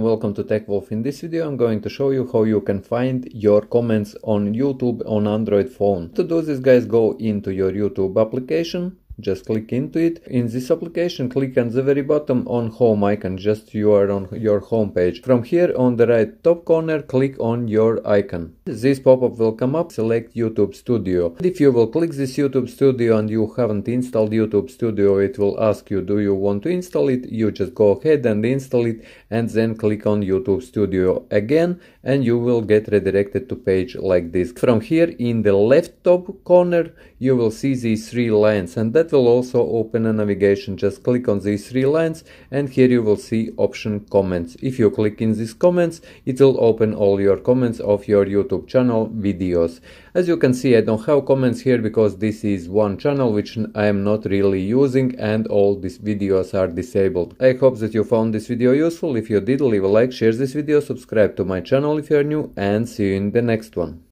Welcome to TechWolf. In this video I'm going to show you how you can find your comments on YouTube on Android phone. To do this guys go into your YouTube application just click into it in this application click on the very bottom on home icon just you are on your home page from here on the right top corner click on your icon this pop-up will come up, select YouTube Studio. And if you will click this YouTube Studio and you haven't installed YouTube Studio, it will ask you do you want to install it. You just go ahead and install it and then click on YouTube Studio again and you will get redirected to page like this. From here in the left top corner you will see these three lines and that will also open a navigation. Just click on these three lines and here you will see option comments. If you click in these comments it will open all your comments of your YouTube YouTube channel videos. As you can see I don't have comments here because this is one channel which I am not really using and all these videos are disabled. I hope that you found this video useful. If you did leave a like, share this video, subscribe to my channel if you are new and see you in the next one.